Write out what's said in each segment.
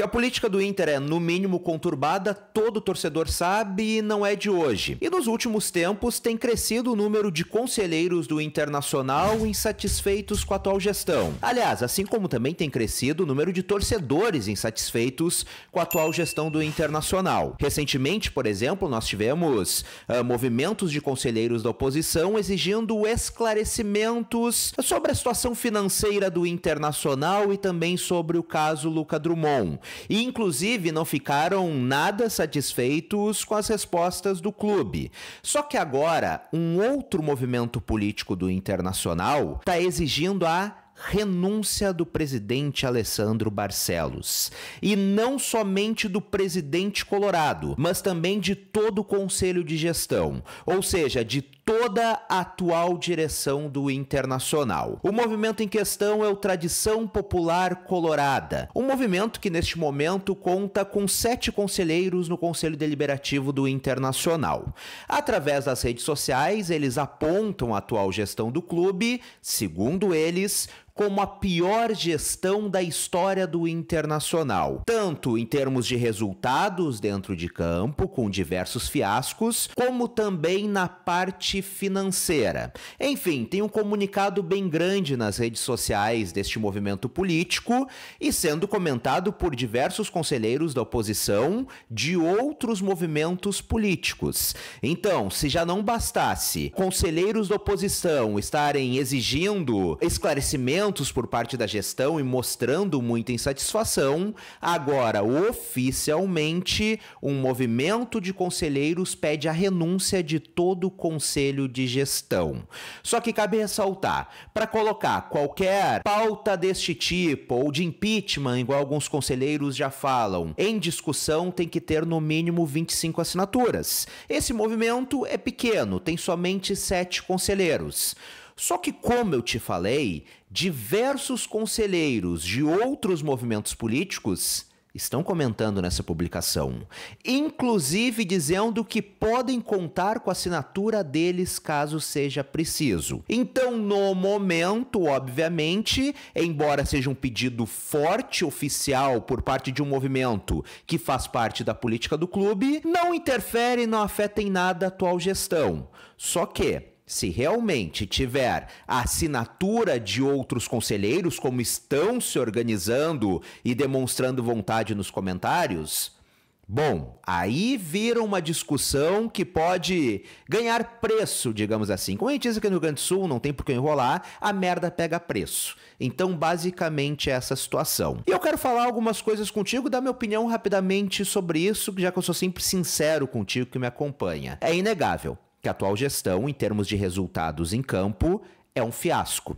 que a política do Inter é, no mínimo, conturbada, todo torcedor sabe e não é de hoje. E nos últimos tempos tem crescido o número de conselheiros do Internacional insatisfeitos com a atual gestão. Aliás, assim como também tem crescido o número de torcedores insatisfeitos com a atual gestão do Internacional. Recentemente, por exemplo, nós tivemos uh, movimentos de conselheiros da oposição exigindo esclarecimentos sobre a situação financeira do Internacional e também sobre o caso Luca Drummond e inclusive não ficaram nada satisfeitos com as respostas do clube. Só que agora, um outro movimento político do Internacional está exigindo a renúncia do presidente Alessandro Barcelos. E não somente do presidente Colorado, mas também de todo o conselho de gestão, ou seja, de toda a atual direção do Internacional. O movimento em questão é o Tradição Popular Colorada, um movimento que neste momento conta com sete conselheiros no Conselho Deliberativo do Internacional. Através das redes sociais, eles apontam a atual gestão do clube, segundo eles, como a pior gestão da história do Internacional, tanto em termos de resultados dentro de campo, com diversos fiascos, como também na parte financeira. Enfim, tem um comunicado bem grande nas redes sociais deste movimento político e sendo comentado por diversos conselheiros da oposição de outros movimentos políticos. Então, se já não bastasse conselheiros da oposição estarem exigindo esclarecimento movimentos por parte da gestão e mostrando muita insatisfação. Agora, oficialmente, um movimento de conselheiros pede a renúncia de todo o conselho de gestão. Só que cabe ressaltar: para colocar qualquer pauta deste tipo ou de impeachment, igual alguns conselheiros já falam, em discussão tem que ter no mínimo 25 assinaturas. Esse movimento é pequeno, tem somente sete conselheiros. Só que, como eu te falei, diversos conselheiros de outros movimentos políticos estão comentando nessa publicação, inclusive dizendo que podem contar com a assinatura deles caso seja preciso. Então, no momento, obviamente, embora seja um pedido forte oficial por parte de um movimento que faz parte da política do clube, não interfere e não afeta em nada a atual gestão. Só que se realmente tiver a assinatura de outros conselheiros, como estão se organizando e demonstrando vontade nos comentários, bom, aí vira uma discussão que pode ganhar preço, digamos assim. Como a gente diz aqui no Rio Grande do Sul, não tem por que enrolar, a merda pega preço. Então, basicamente, é essa situação. E eu quero falar algumas coisas contigo, dar minha opinião rapidamente sobre isso, já que eu sou sempre sincero contigo que me acompanha. É inegável que a atual gestão, em termos de resultados em campo, é um fiasco.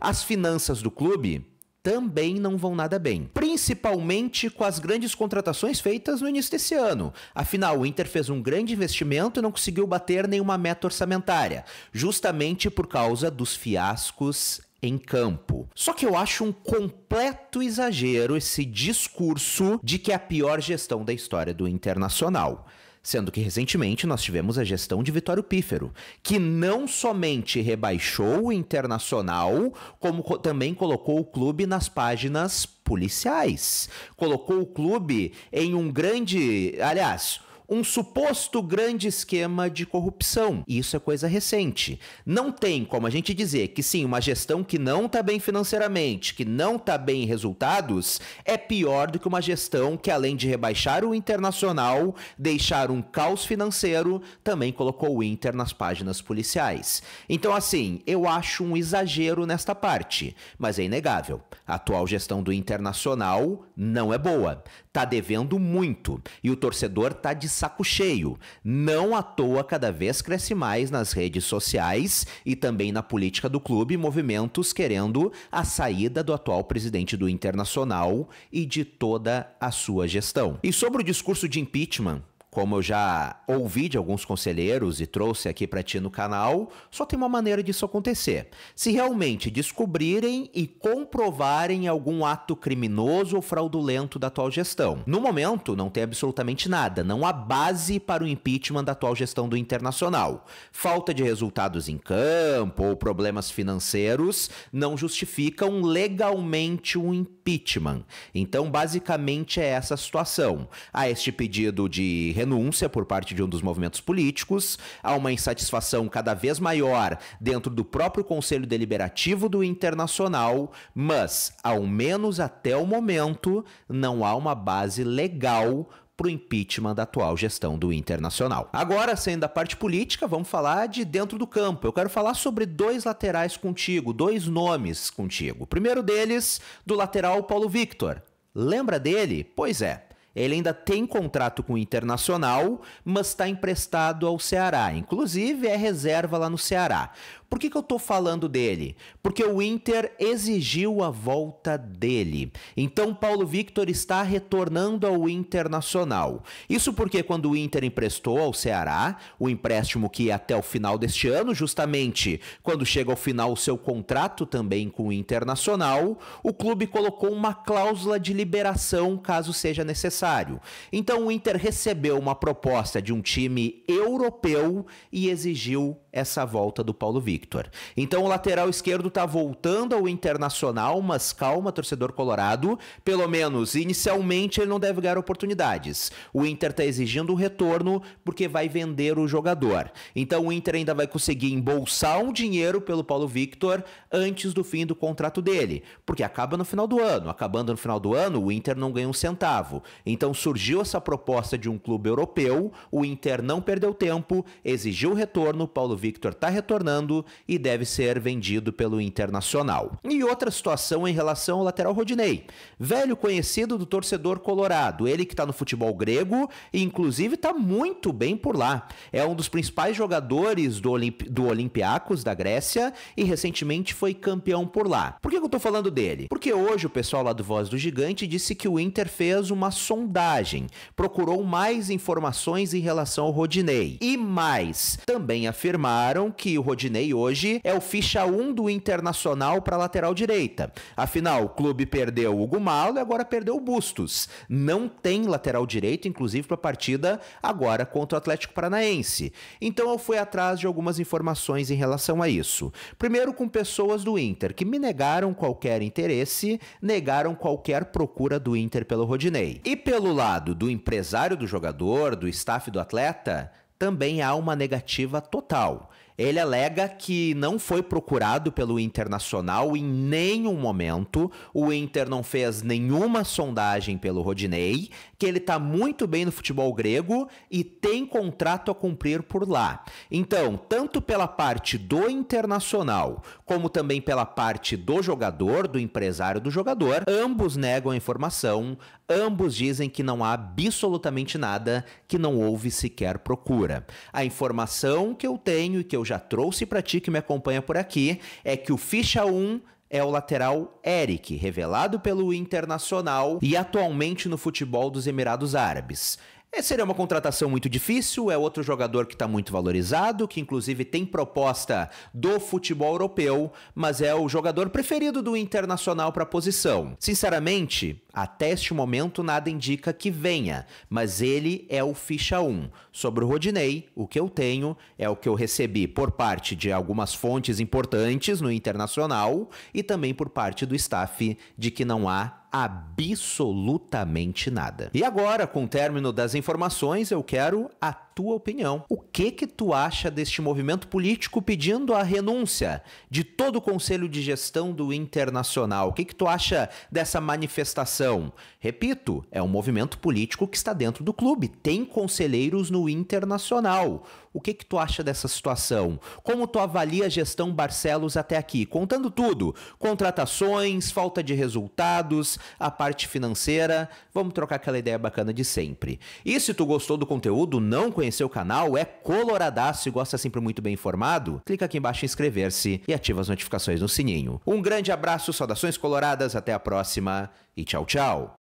As finanças do clube também não vão nada bem, principalmente com as grandes contratações feitas no início desse ano. Afinal, o Inter fez um grande investimento e não conseguiu bater nenhuma meta orçamentária, justamente por causa dos fiascos em campo. Só que eu acho um completo exagero esse discurso de que é a pior gestão da história do Internacional. Sendo que recentemente nós tivemos a gestão de Vitório Pífero, que não somente rebaixou o Internacional, como co também colocou o clube nas páginas policiais. Colocou o clube em um grande. Aliás, um suposto grande esquema de corrupção. E isso é coisa recente. Não tem como a gente dizer que sim, uma gestão que não está bem financeiramente, que não está bem em resultados, é pior do que uma gestão que, além de rebaixar o internacional, deixar um caos financeiro, também colocou o Inter nas páginas policiais. Então, assim, eu acho um exagero nesta parte, mas é inegável. A atual gestão do internacional não é boa. Tá devendo muito. E o torcedor tá de saco cheio. Não à toa, cada vez cresce mais nas redes sociais e também na política do clube movimentos querendo a saída do atual presidente do Internacional e de toda a sua gestão. E sobre o discurso de impeachment, como eu já ouvi de alguns conselheiros e trouxe aqui para ti no canal, só tem uma maneira disso acontecer. Se realmente descobrirem e comprovarem algum ato criminoso ou fraudulento da atual gestão. No momento, não tem absolutamente nada, não há base para o impeachment da atual gestão do Internacional. Falta de resultados em campo ou problemas financeiros não justificam legalmente o um impeachment. Então, basicamente é essa a situação. Há este pedido de renúncia por parte de um dos movimentos políticos, há uma insatisfação cada vez maior dentro do próprio Conselho Deliberativo do Internacional, mas, ao menos até o momento, não há uma base legal para o impeachment da atual gestão do Internacional. Agora, saindo da parte política, vamos falar de dentro do campo. Eu quero falar sobre dois laterais contigo, dois nomes contigo. O primeiro deles, do lateral Paulo Victor. Lembra dele? Pois é. Ele ainda tem contrato com o Internacional, mas está emprestado ao Ceará. Inclusive, é reserva lá no Ceará. Por que, que eu estou falando dele? Porque o Inter exigiu a volta dele. Então, Paulo Victor está retornando ao Internacional. Isso porque, quando o Inter emprestou ao Ceará, o empréstimo que ia até o final deste ano, justamente quando chega ao final o seu contrato também com o Internacional, o clube colocou uma cláusula de liberação caso seja necessário. Então, o Inter recebeu uma proposta de um time europeu e exigiu essa volta do Paulo Victor. Victor. Então o lateral esquerdo tá voltando ao Internacional, mas calma, torcedor colorado, pelo menos inicialmente ele não deve ganhar oportunidades. O Inter tá exigindo o retorno porque vai vender o jogador. Então o Inter ainda vai conseguir embolsar um dinheiro pelo Paulo Victor antes do fim do contrato dele, porque acaba no final do ano. Acabando no final do ano, o Inter não ganha um centavo. Então surgiu essa proposta de um clube europeu, o Inter não perdeu tempo, exigiu o retorno, Paulo Victor tá retornando e deve ser vendido pelo Internacional. E outra situação em relação ao lateral Rodinei, velho conhecido do torcedor colorado, ele que está no futebol grego e inclusive está muito bem por lá. É um dos principais jogadores do, Olimp do Olympiacos da Grécia e recentemente foi campeão por lá. Por que, eu estou falando dele? Porque hoje o pessoal lá do Voz do Gigante disse que o Inter fez uma sondagem, procurou mais informações em relação ao Rodinei. E mais, também afirmaram que o Rodinei hoje é o ficha 1 do Internacional para lateral direita. Afinal, o clube perdeu o Gumalo e agora perdeu o Bustos. Não tem lateral direito, inclusive para a partida agora contra o Atlético Paranaense. Então eu fui atrás de algumas informações em relação a isso. Primeiro com pessoas do Inter que me negaram qualquer interesse, negaram qualquer procura do Inter pelo Rodinei. E pelo lado do empresário do jogador, do staff do atleta, também há uma negativa total. Ele alega que não foi procurado pelo Internacional em nenhum momento, o Inter não fez nenhuma sondagem pelo Rodinei, que ele está muito bem no futebol grego e tem contrato a cumprir por lá. Então, tanto pela parte do Internacional, como também pela parte do jogador, do empresário do jogador, ambos negam a informação, Ambos dizem que não há absolutamente nada, que não houve sequer procura. A informação que eu tenho e que eu já trouxe para ti que me acompanha por aqui é que o ficha 1 é o lateral Eric, revelado pelo Internacional e atualmente no futebol dos Emirados Árabes. É, seria uma contratação muito difícil, é outro jogador que está muito valorizado, que inclusive tem proposta do futebol europeu, mas é o jogador preferido do Internacional para a posição. Sinceramente, até este momento nada indica que venha, mas ele é o ficha 1. Sobre o Rodinei, o que eu tenho é o que eu recebi por parte de algumas fontes importantes no Internacional e também por parte do staff de que não há absolutamente nada. E agora, com o término das informações, eu quero a tua opinião. O que que tu acha deste movimento político pedindo a renúncia de todo o conselho de gestão do Internacional? O que que tu acha dessa manifestação? Repito, é um movimento político que está dentro do clube, tem conselheiros no Internacional. O que que tu acha dessa situação? Como tu avalia a gestão Barcelos até aqui? Contando tudo, contratações, falta de resultados, a parte financeira, vamos trocar aquela ideia bacana de sempre. E se tu gostou do conteúdo, não conhece conhecer o canal, é coloradaço e gosta tá sempre muito bem informado, clica aqui embaixo em inscrever-se e ativa as notificações no sininho. Um grande abraço, saudações coloradas, até a próxima e tchau, tchau!